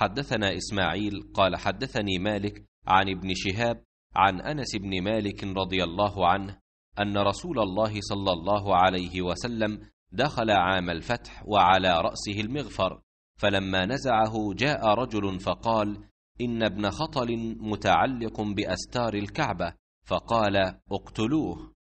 حدثنا إسماعيل قال حدثني مالك عن ابن شهاب عن أنس بن مالك رضي الله عنه أن رسول الله صلى الله عليه وسلم دخل عام الفتح وعلى رأسه المغفر فلما نزعه جاء رجل فقال إن ابن خطل متعلق بأستار الكعبة فقال اقتلوه